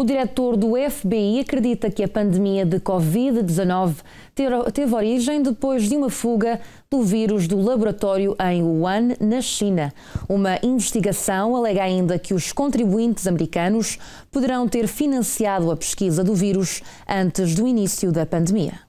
O diretor do FBI acredita que a pandemia de Covid-19 teve origem depois de uma fuga do vírus do laboratório em Wuhan, na China. Uma investigação alega ainda que os contribuintes americanos poderão ter financiado a pesquisa do vírus antes do início da pandemia.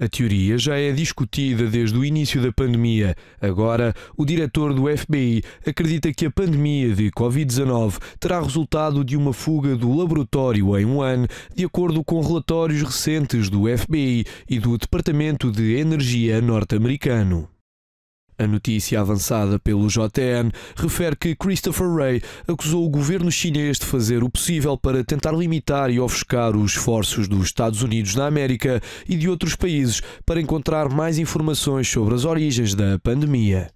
A teoria já é discutida desde o início da pandemia. Agora, o diretor do FBI acredita que a pandemia de Covid-19 terá resultado de uma fuga do laboratório em Wuhan, de acordo com relatórios recentes do FBI e do Departamento de Energia norte-americano. A notícia avançada pelo JN refere que Christopher Wray acusou o governo chinês de fazer o possível para tentar limitar e ofuscar os esforços dos Estados Unidos na América e de outros países para encontrar mais informações sobre as origens da pandemia.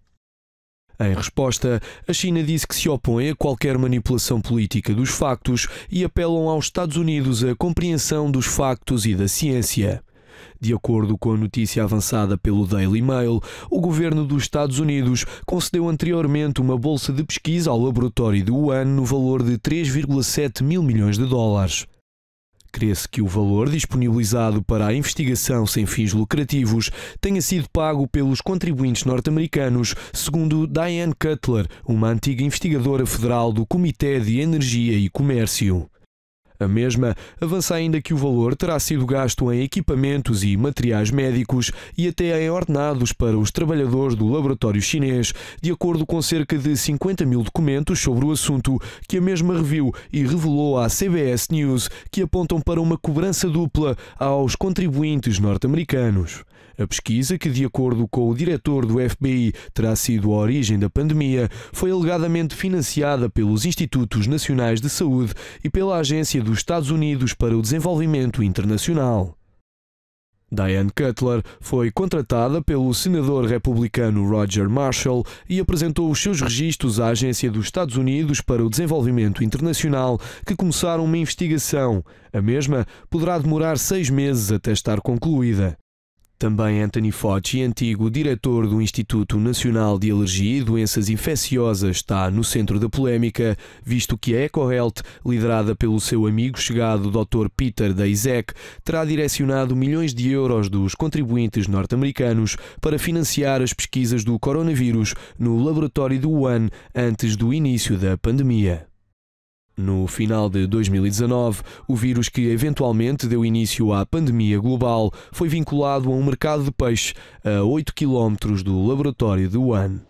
Em resposta, a China disse que se opõe a qualquer manipulação política dos factos e apelam aos Estados Unidos a compreensão dos factos e da ciência. De acordo com a notícia avançada pelo Daily Mail, o governo dos Estados Unidos concedeu anteriormente uma bolsa de pesquisa ao laboratório do UAN no valor de 3,7 mil milhões de dólares. Crê-se que o valor disponibilizado para a investigação sem fins lucrativos tenha sido pago pelos contribuintes norte-americanos, segundo Diane Cutler, uma antiga investigadora federal do Comitê de Energia e Comércio. A mesma avança ainda que o valor terá sido gasto em equipamentos e materiais médicos e até em ordenados para os trabalhadores do laboratório chinês, de acordo com cerca de 50 mil documentos sobre o assunto que a mesma reviu e revelou à CBS News, que apontam para uma cobrança dupla aos contribuintes norte-americanos. A pesquisa, que de acordo com o diretor do FBI terá sido a origem da pandemia, foi alegadamente financiada pelos Institutos Nacionais de Saúde e pela Agência dos Estados Unidos para o Desenvolvimento Internacional. Diane Cutler foi contratada pelo senador republicano Roger Marshall e apresentou os seus registros à Agência dos Estados Unidos para o Desenvolvimento Internacional, que começaram uma investigação. A mesma poderá demorar seis meses até estar concluída. Também Anthony Fauci, antigo diretor do Instituto Nacional de Alergia e Doenças Infecciosas, está no centro da polémica, visto que a EcoHealth, liderada pelo seu amigo chegado Dr. Peter Daszak, terá direcionado milhões de euros dos contribuintes norte-americanos para financiar as pesquisas do coronavírus no laboratório do Wuhan antes do início da pandemia. No final de 2019, o vírus que eventualmente deu início à pandemia global foi vinculado a um mercado de peixe a 8 km do laboratório do Wuhan.